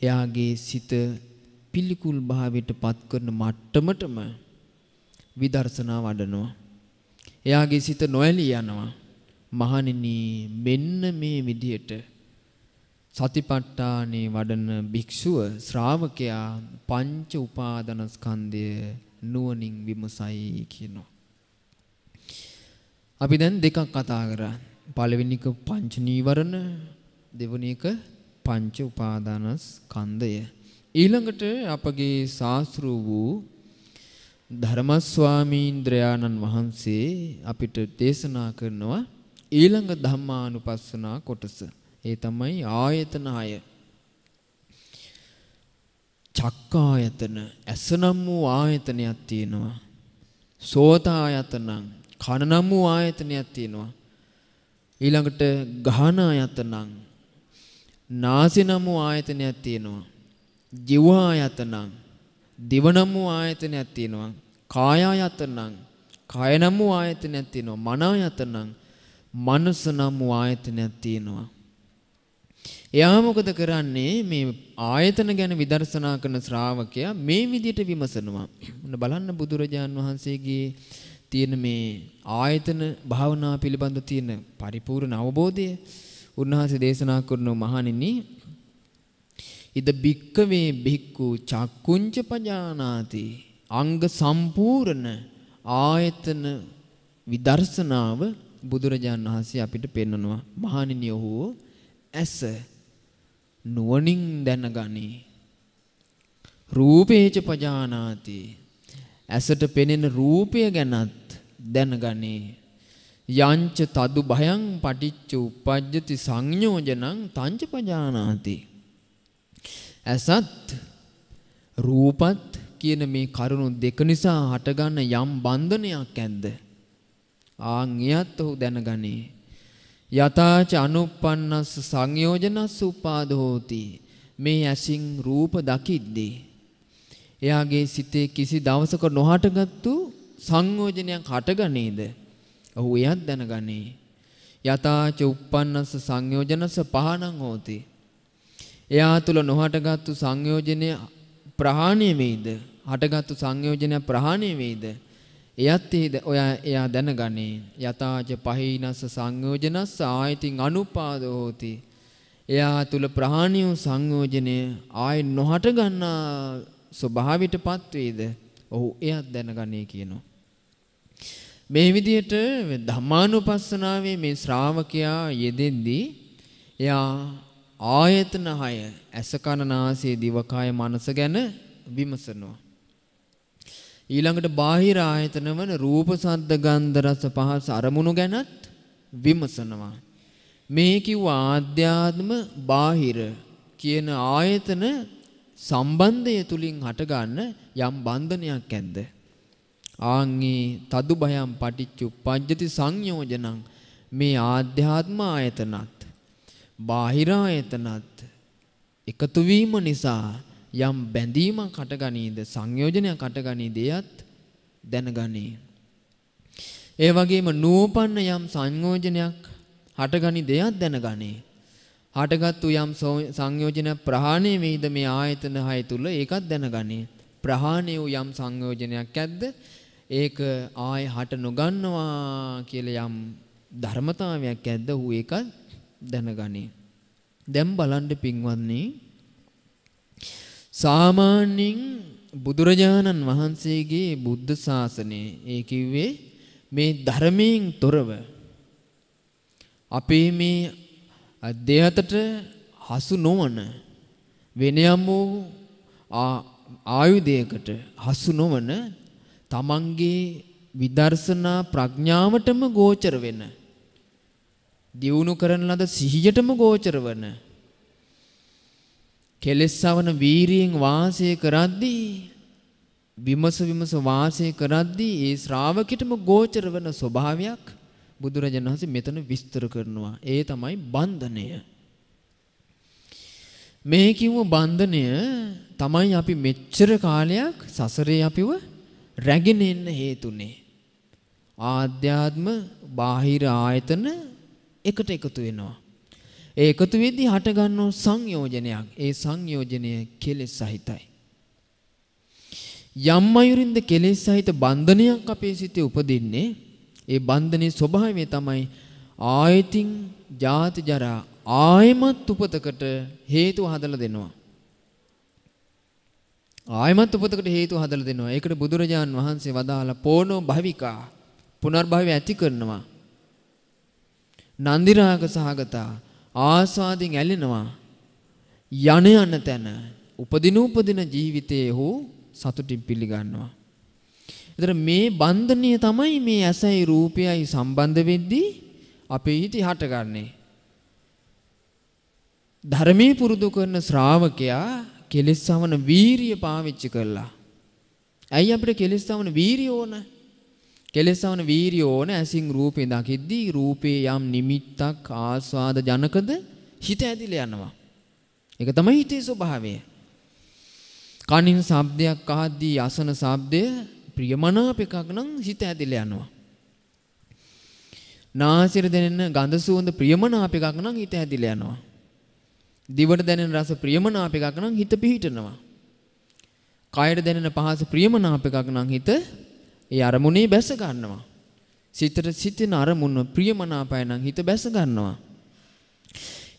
[SPEAKER 2] එයාගේ සිත පිළිකුල් භාවයට පත් කරන මට්ටමටම විදර්ශනා වඩනවා එයාගේ සිත නොඇලී යනවා මහණෙනි මෙන්න මේ විදියට සතිපට්ඨානේ වඩන භික්ෂුව ශ්‍රාවකයා පංච උපාදානස්කන්ධය නුවණින් විමසයි කියනවා. අපි දැන් දෙකක් කතා කරා. පළවෙනි එක පංච නීවරණ, දෙවෙනි එක පංච උපාදානස්කන්ධය. ඊළඟට අපගේ ශාස්ත්‍ර වූ ධර්මස්වාමීන්ද්‍රයාණන් වහන්සේ අපිට දේශනා කරනවා ඊළඟ ධම්මානුපස්සනා කොටස. ඒ තමයි ආයතන 6. චක්කායතන ඇස නම් වූ ආයතනයක් තියෙනවා. සෝතායතන කන නම් වූ ආයතනයක් තියෙනවා. ඊළඟට ගහන ආයතන නාසය නම් වූ ආයතනයක් තියෙනවා. ජීව ආයතන දිව නම් වූ ආයතනයක් තියෙනවා. කාය ආයතන කය නම් වූ ආයතනයක් තියෙනවා. මන ආයතන මනස නම් වූ ආයතනයක් තියෙනවා. එයා මොකද කරන්නේ මේ ආයතන ගැන විදර්ශනා කරන ශ්‍රාවකයා මේ විදිහට විමසනවා. ඔන්න බලන්න බුදුරජාන් වහන්සේගේ තියෙන මේ ආයතන භාවනා පිළිබඳ තියෙන පරිපූර්ණ අවබෝධය උන්වහන්සේ දේශනා කරන මහණෙනි ඉද බික්කවේ බික්කු චක්කුංච පජානාති අංග සම්පූර්ණ ආයතන විදර්ශනාව බුදුරජාන් වහන්සේ අපිට පෙන්වනවා මහණෙනි ඔහු ඇස නුවණින් දැනගනි. රූපේච පජානාති. ඇසට පෙනෙන රූපය ගැනත් දැනගනි. යංච තදු භයං පටිච්ච උපජ්ජති සංයෝජනං තංච පජානාති. ඇසත් රූපත් කියන මේ කරුණු දෙක නිසා හටගන්න යම් බන්ධනයක් ඇද්ද? ආන් එයත් ඔහු දැනගනී. යතාච අනුප්පන්නස්ස සංයෝජනස්ස උපාදෝති මේ ඇසින් රූප දකිද්දී එයාගේ සිතේ කිසි දවසක නොහටගත්තු සංයෝජනයක් හටගනේද ඔහු එයත් දැනගනේ යතාච උප්පන්නස්ස සංයෝජනස්ස පහනං හෝති එයා තුල නොහටගත්තු සංයෝජනය ප්‍රහාණය වෙයිද හටගත්තු සංයෝජනය ප්‍රහාණය වෙයිද එයත් ඔයා එයා දැනගනී යතාච පහිනස්ස සංයෝජනස්ස ආයතින් අනුපාදෝ හෝති. එයා තුල ප්‍රහාණිය සංයෝජනය ආය නොහට ගන්නා ස්වභාවයටපත් වේද? ඔහු එයත් දැනගනී කියනවා. මේ විදිහට ධම්මානුපස්සනාවේ මේ ශ්‍රාවකයා යෙදෙද්දී එයා ආයතන 6 ඇස කන නාසය දිවකය මනස ගැන විමසනවා ඊළඟට බාහිර ආයතන වන රූප සද්ද ගන්ධ රස පහස අරමුණු ගැනත් විමසනවා. මේ කිව්ව ආධ්‍යාත්ම බාහිර කියන ආයතන සම්බන්ධය තුලින් හටගන්න යම් බන්ධනයක් ඇද්ද? ආංගී තදු භයම් පටිච්චුප්පජ්ජති සංයෝජනං මේ ආධ්‍යාත්ම ආයතනත් බාහිර ආයතනත් එකතු වීම නිසා යම් බැඳීමක් හටගනීද සංයෝජනයක් හටගනීද එයත් දැනගනී. ඒ වගේම නූපන්න යම් සංයෝජනයක් හටගනි දෙයක් දැනගනී. හටගත්තු යම් සංයෝජන ප්‍රහාණය වෙයිද මේ ආයතන හය තුල ඒකත් දැනගනී. ප්‍රහාණය වූ යම් සංයෝජනයක් ඇද්ද ඒක ආය හට නොගන්නවා කියලා යම් ධර්මතාවයක් ඇද්ද ඌ ඒකත් දැනගනී. දැන් බලන්න පින්වත්නි සාමාන්‍යයෙන් බුදුරජාණන් වහන්සේගේ බුද්ධ ශාසනය ඒ කිව්වේ මේ ධර්මයෙන් තොරව අපේ මේ අධ්‍යයතට හසු නොවන වෙන යම් වූ ආයුධයකට හසු නොවන තමන්ගේ විදර්ශනා ප්‍රඥාවටම ගෝචර වෙන දියුණු කරන ලද සිහියටම ගෝචර වෙන කෙලෙස් සවන වීරියෙන් වාසය කරද්දී විමස විමස වාසය කරද්දී ඒ ශ්‍රාවකෙටම ගෝචර වෙන ස්වභාවයක් බුදුරජාණන් වහන්සේ මෙතන විස්තර කරනවා. ඒ තමයි බන්ධනය. මේ කිව්ව බන්ධනය තමයි අපි මෙච්චර කාලයක් සසරේ අපිව රැගෙන එන්න හේතුනේ. ආධ්‍යාත්ම බාහිර ආයතන එකට එකතු වෙනවා. ඒ එකතු වෙද්දී හටගන්නෝ සංයෝජනයක්. ඒ සංයෝජනය කෙලෙස් සහිතයි. යම් අයුරින්ද කෙලෙස් සහිත බන්ධනයක් අපේ සිතේ උපදින්නේ ඒ බන්ධනයේ ස්වභාවය තමයි ආයතින් ජාති ජරා ආයමත් උපතකට හේතු හදලා දෙනවා. ආයමත් උපතකට හේතු හදලා දෙනවා. ඒකට බුදුරජාන් වහන්සේ වදාලා පොණෝ භවිකා පුනර්භවය ඇති කරනවා. නන්දිරාග සහගතා ආස්වාදෙන් ඇලෙනවා යන යන තැන උපදින උපදින ජීවිතයේ හෝ සතුටින් පිළිගන්නවා. එතන මේ බන්ධනය තමයි මේ ඇසයි රූපයයි සම්බන්ධ වෙද්දී අපේ හිතේ හටගන්නේ. ධර්මයේ පුරුදු කරන ශ්‍රාවකයා කෙලෙස් සමන වීරිය පාවිච්චි කළා. ඇයි අපිට කෙලෙස් සමන වීරිය ඕනේ? කෙලෙස් සවන වීරිය ඕන ඇසින් රූපේ දකිද්දී රූපේ යම් නිමිත්තක් ආස්වාද ජනකද හිත ඇදිලා යනවා. ඒක තමයි හිතේ ස්වභාවය. කනින් ශබ්දයක් අහද්දී අසන ශබ්දය ප්‍රියමනාප එකක් නම් හිත ඇදිලා යනවා. නාසිර දැනෙන ගඳ සුවඳ ප්‍රියමනාප එකක් නම් හිත ඇදිලා යනවා. දිවට දැනෙන රස ප්‍රියමනාප එකක් නම් හිත පිහිටනවා. කයට දැනෙන පහස ප්‍රියමනාප එකක් නම් හිත ඒ අරමුණේ බැස ගන්නවා. සිතට සිතෙන අරමුණ ප්‍රියමනාපය නම් හිත බැස ගන්නවා.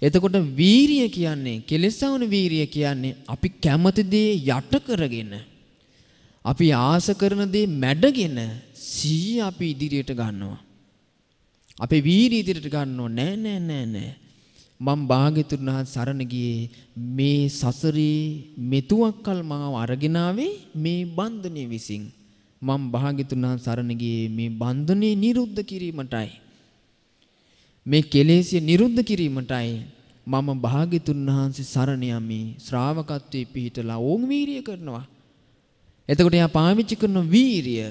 [SPEAKER 2] එතකොට වීරිය කියන්නේ කෙලෙසවන වීරිය කියන්නේ අපි කැමති දේ යට කරගෙන අපි ආස කරන දේ මැඩගෙන සිහිය අපි ඉදිරියට ගන්නවා. අපේ වීරිය ඉදිරියට ගන්නෝ නෑ නෑ නෑ නෑ. මම භාග්‍යතුන් වහන්සේ සරණ ගියේ මේ සසරේ මෙතුවක්කල් මාව අරගෙන ආවේ මේ බන්ධනේ විසින්. මම භාග්‍යතුන් වහන්සේ සරණ ගියේ මේ බන්ධනේ නිරුද්ධ කිරීමටයි. මේ කෙලෙසිය නිරුද්ධ කිරීමටයි මම භාග්‍යතුන් වහන්සේ සරණ යමි. ශ්‍රාවකත්වයේ පිහිටලා ඕම් වීරිය කරනවා. එතකොට එයා පාවිච්චි කරන වීරිය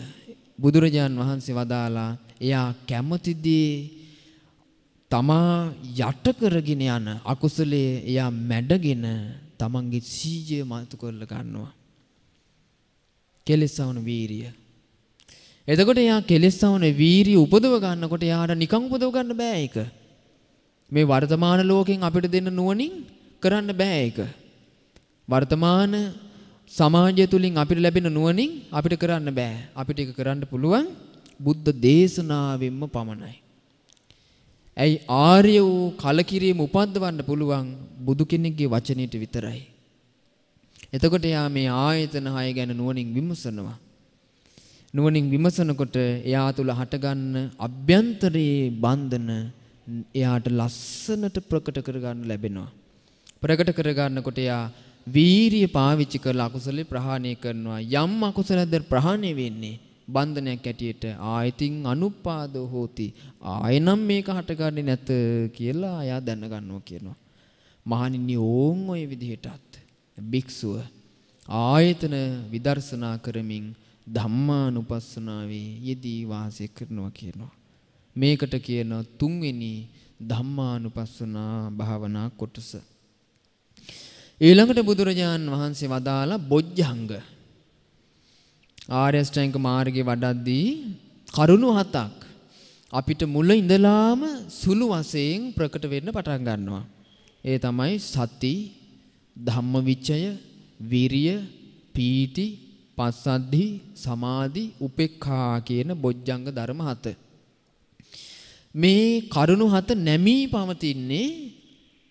[SPEAKER 2] බුදුරජාන් වහන්සේ වදාලා එයා කැමතිදී තමා යට කරගෙන යන අකුසලයේ එයා මැඩගෙන තමන්ගේ සීජය මතු කරලා ගන්නවා. කෙලෙස් සවන වීරිය. එතකොට එයා කෙලෙස් සවන වීරිය උපදව ගන්නකොට එයාට නිකන් උපදව ගන්න බෑ ඒක. මේ වර්තමාන ලෝකෙන් අපිට දෙන නුවණින් කරන්න බෑ ඒක. වර්තමාන සමාජය තුලින් අපිට ලැබෙන නුවණින් අපිට කරන්න බෑ. අපිට ඒක කරන්න පුළුවන් බුද්ධ දේශනාවෙන්ම පමණයි. ඇයි ආර්ය වූ කලකිරීම උපද්දවන්න පුළුවන් බුදු කෙනෙක්ගේ වචනයට විතරයි. එතකොට එයා මේ ආයතන හය ගැන නුවණින් විමසනවා. නුවණින් විමසනකොට එයා තුල හටගන්න අභ්‍යන්තරයේ බන්ධන එයාට ලස්සනට ප්‍රකට කරගන්න ලැබෙනවා. ප්‍රකට කරගන්නකොට එයා වීරිය පාවිච්චි කරලා අකුසලෙ ප්‍රහාණය කරනවා. යම් අකුසලද ප්‍රහාණය වෙන්නේ බන්ධනයක් ඇටියට ආයතින් අනුපාදෝ හෝති. ආයෙනම් මේක හටගන්නේ නැත කියලා එයා දැනගන්නවා කියනවා. මහණෙනි ඕන් ওই විදිහටත් භික්ෂුව ආයතන විදර්ශනා කරමින් ධම්මානුපස්සනාවේ යෙදී වාසය කරනවා කියනවා. මේකට කියන තුන්වෙනි ධම්මානුපස්සනා භාවනා කොටස. ඊළඟට බුදුරජාන් වහන්සේ වදාලා බොජ්ජංග ආර්ය අෂ්ටාංග මාර්ගේ වඩද්දී කරුණු හතක් අපිට මුල ඉඳලාම සුළු වශයෙන් ප්‍රකට වෙන්න පටන් ගන්නවා. ඒ තමයි සති, ධම්මවිචය, විරිය, පීටි, පස්සද්ධි, සමාධි, උපේක්ඛා කියන බොජ්ජංග ධර්ම හත. මේ කරුණු හත නැමී පවතින්නේ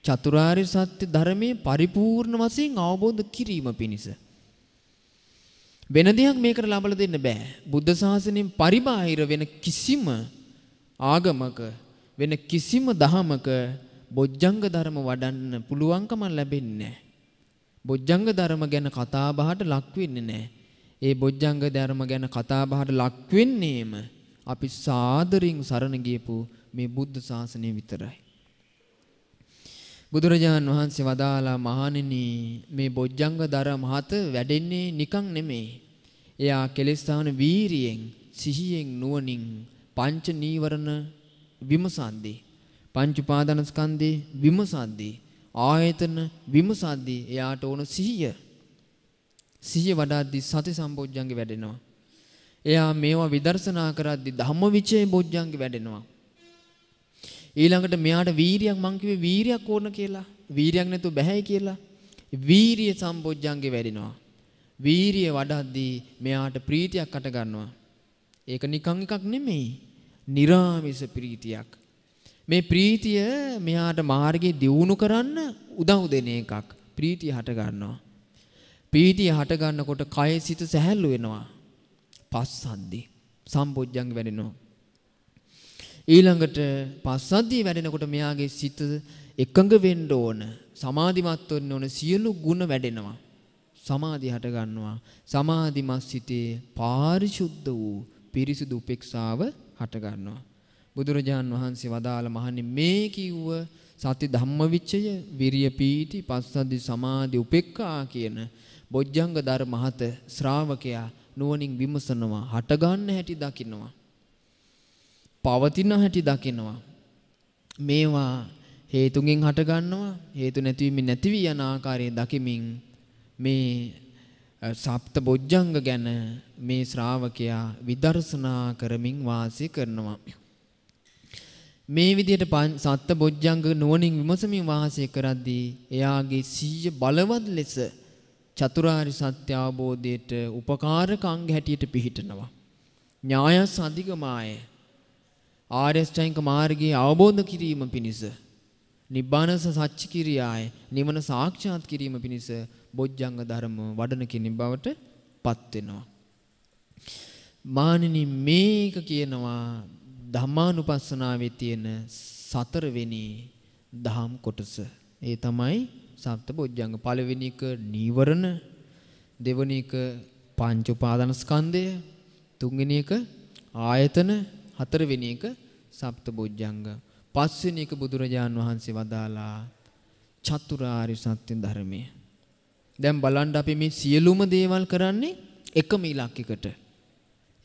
[SPEAKER 2] චතුරාර්ය සත්‍ය ධර්මයේ පරිපූර්ණ වශයෙන් අවබෝධ කිරීම පිණිස. වෙන දෙයක් මේකට ලබලා දෙන්න බෑ. බුද්ධ ශාසනයෙන් පරිබාහිර වෙන කිසිම ආගමක වෙන කිසිම දහමක බොජ්ජංග ධර්ම වඩන්න පුළුවන්කම ලැබෙන්නේ නැහැ. බොජ්ජංග ධර්ම ගැන කතා බහට ලක් වෙන්නේ නැහැ. ඒ බොජ්ජංග ධර්ම ගැන කතා බහට ලක් වෙන්නේම අපි සාදරින් සරණ ගියපු මේ බුද්ධ ශාසනය විතරයි. බුදුරජාන් වහන්සේ වදාලා මහණෙනි මේ බොජ්ජංග ධර්ම හත වැඩෙන්නේ නිකන් නෙමෙයි. එයා කෙලෙස්ථාන වීරියෙන් සිහියෙන් නුවණින් පංච නීවරණ විමසන්දී පංච උපාදානස්කන්ධේ විමසන්දී ආයතන විමසද්දී එයාට ඕන සිහිය. සිහිය වඩද්දී සති සම්බොජ්ජංගේ වැඩෙනවා. එයා මේවා විදර්ශනා කරද්දී ධම්මවිචේ බොජ්ජංගේ වැඩෙනවා. ඊළඟට මෙයාට වීරියක් මං කිව්වේ වීරියක් ඕන කියලා. වීරියක් නැතුව බැහැයි කියලා. වීරිය සම්බොජ්ජංගේ වැඩෙනවා. වීරිය වඩද්දී මෙයාට ප්‍රීතියක් අට ගන්නවා. ඒක නිකන් එකක් නෙමෙයි. निराமிස ප්‍රීතියක්. මේ ප්‍රීතිය මෙයාට මාර්ගයේ දියුණු කරන්න උදව් දෙන එකක්. ප්‍රීතිය හට ගන්නවා. ප්‍රීතිය හට ගන්නකොට කය සිත සැහැල්ලු වෙනවා. පස්සද්දි සම්බොජ්ජංග වැඩෙනවා. ඊළඟට පස්සද්දී වැඩෙනකොට මෙයාගේ සිත එකඟ වෙන්න ඕන. සමාධිමත් වෙන්න ඕන සියලු ගුණ වැඩෙනවා. සමාධිය හට ගන්නවා. සමාධිමත් සිතේ පාරිශුද්ධ වූ පිරිසිදු උපේක්ෂාව හට ගන්නවා. බුදුරජාන් වහන්සේ වදාළ මහන්නේ මේ කිව්ව සති ධම්මවිචය විරිය පීටි පස්සද්ධි සමාධි උපේක්ඛා කියන බොජ්ජංග ධර්ම හත ශ්‍රාවකයා නුවණින් විමසනවා හට ගන්න හැටි දකිනවා පවතින හැටි දකිනවා මේවා හේතුගෙන් හට ගන්නවා හේතු නැතිවීම නැති වී යන ආකාරය දකිමින් මේ සප්ත බොජ්ජංග ගැන මේ ශ්‍රාවකයා විදර්ශනා කරමින් වාසය කරනවා මේ විදිහට සත්ත බොජ්ජංග නුවණින් විමසමින් වාසය කරද්දී එයාගේ සීය බලවත් ලෙස චතුරාර්ය සත්‍ය අවබෝධයට උපකාරක අංග හැටියට පිහිටනවා. ඥායස් අධිගමාය ආර්යශ්‍රැංක මාර්ගයේ අවබෝධ කිරීම පිණිස නිබ්බානස සච්ච කිරියාය නිවන සාක්ෂාත් කිරීම පිණිස බොජ්ජංග ධර්ම වඩන කෙනෙක් බවට පත් වෙනවා. මානිනි මේක කියනවා ධම්මානුපස්සනාවේ තියෙන සතරවෙනි දහම් කොටස. ඒ තමයි සප්තබොජ්ජංග. පළවෙනි එක නීවරණ, දෙවෙනි එක පංච උපාදානස්කන්ධය, තුන්වෙනි එක ආයතන, හතරවෙනි එක සප්තබොජ්ජංග. පස්වෙනි එක බුදුරජාන් වහන්සේ වදාලා චතුරාර්ය සත්‍ය ධර්මය. දැන් බලන්න අපි මේ සියලුම දේවල් කරන්නේ එකම ඉලක්කයකට.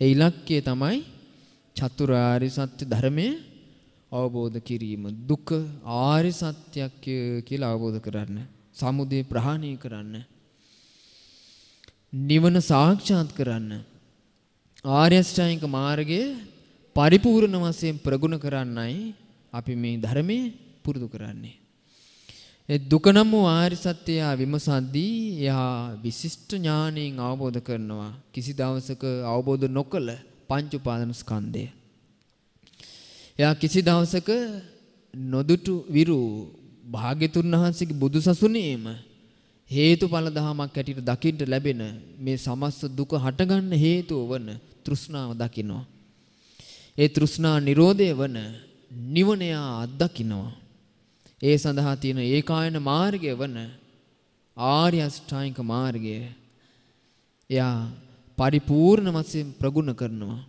[SPEAKER 2] ඒ ඉලක්කය තමයි චතුරාර්ය සත්‍ය ධර්මය අවබෝධ කිරීම දුක ආර්ය සත්‍යයක් කියලා අවබෝධ කරන්න සමුදය ප්‍රහාණය කරන්න නිවන සාක්ෂාත් කරන්න ආර්ය අෂ්ටාංගික මාර්ගයේ පරිපූර්ණ වශයෙන් ප්‍රගුණ කරන්නයි අපි මේ ධර්මයේ පුරුදු කරන්නේ ඒ දුක නම් වූ ආර්ය සත්‍යය විමසද්දී එයා විශිෂ්ට ඥාණයෙන් අවබෝධ කරනවා කිසි දවසක අවබෝධ නොකළ පංච උපාදාන ස්කන්ධය. එයා කිසි දවසක නොදුටු විරු භාග්‍යතුන් වහන්සේගේ බුදුසසුනේම හේතුඵල දහමක් ඇටියට දකින්න ලැබෙන මේ සමස්ත දුක හටගන්න හේතුව වන තෘෂ්ණාව දකිනවා. ඒ තෘෂ්ණා නිරෝධය වන නිවන අත්දකිනවා. ඒ සඳහා තියෙන ඒකායන මාර්ගය වන ආර්ය අෂ්ටාංගික මාර්ගය. එයා පරිපූර්ණ වශයෙන් ප්‍රගුණ කරනවා.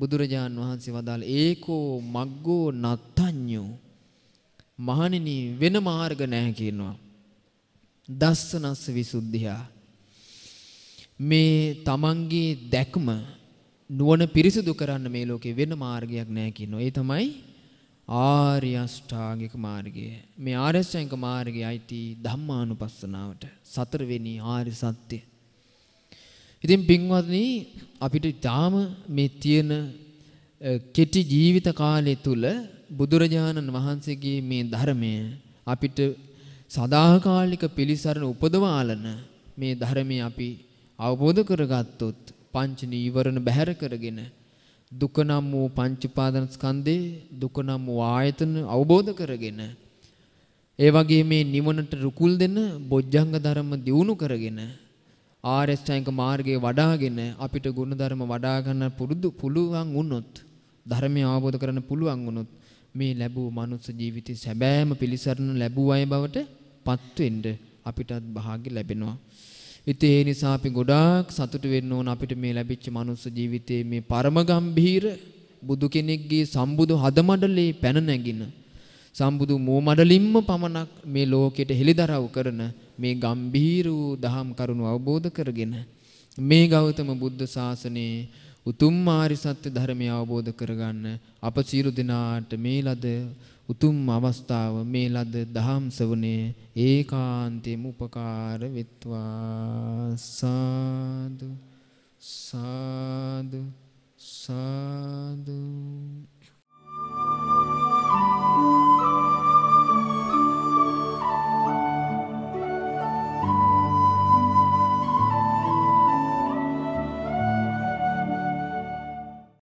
[SPEAKER 2] බුදුරජාන් වහන්සේ වදාළ ඒකෝ මග්ගෝ නත්තඤ්ඤෝ මහණෙනි වෙන මාර්ග නැහැ කියනවා. දස්සනස්ස විසුද්ධියා මේ තමන්ගේ දැක්ම නුවණ පිරිසිදු කරන්න මේ ලෝකේ වෙන මාර්ගයක් නැහැ කියනවා. ඒ තමයි ආර්ය අෂ්ටාංගික මාර්ගය. මේ ආර්ය අෂ්ටාංගික මාර්ගයයි ධම්මානුපස්සනාවට සතරවෙනි ආර්ය සත්‍යය. ඉතින් පින්වත්නි අපිට ඊටාම මේ තියෙන කෙටි ජීවිත කාලය තුල බුදුරජාණන් වහන්සේගේ මේ ධර්මය අපිට සදාකාලික පිළිසරණ උපදවාලන මේ ධර්මය අපි අවබෝධ කරගත්තොත් පංච නීවරණ බැහැර කරගෙන දුක නම් වූ පංච උපාදානස්කන්ධේ දුක නම් වූ ආයතන අවබෝධ කරගෙන ඒ වගේ මේ නිවනට රුකුල් දෙන බොජ්ජංග ධර්ම දියුණු කරගෙන ආරෂ්ඨාංග මාර්ගයේ වඩාගෙන අපිට ගුණධර්ම වඩා ගන්න පුරුදු පුළුවන් වුණොත් ධර්මය අවබෝධ කරගන්න පුළුවන් වුණොත් මේ ලැබූ මනුස්ස ජීවිතේ සැබෑම පිළිසරණ ලැබූ අය බවට පත් වෙන්න අපිටත් භාග්‍ය ලැබෙනවා. ඉතින් ඒ නිසා අපි ගොඩාක් සතුටු වෙන්න ඕන අපිට මේ ලැබිච්ච මනුස්ස ජීවිතයේ මේ පරම ගම්භීර බුදු කෙනෙක්ගේ සම්බුදු හදමඩලේ පැන නැගින සම්බුදු මෝ මඩලින්ම පමණක් මේ ලෝකෙට හෙළිදරව් කරන මේ ගම්භීර වූ දහම් කරුණු අවබෝධ කරගෙන මේ ගෞතම බුද්ධ ශාසනයේ උතුම් ආරි සත්‍ය ධර්මය අවබෝධ කරගන්න අප සියලු දෙනාට මේ ලද උතුම් අවස්ථාව මේ ලද දහම් සවනේ ඒකාන්තෙම උපකාර වෙත්වා සාදු සාදු සාදු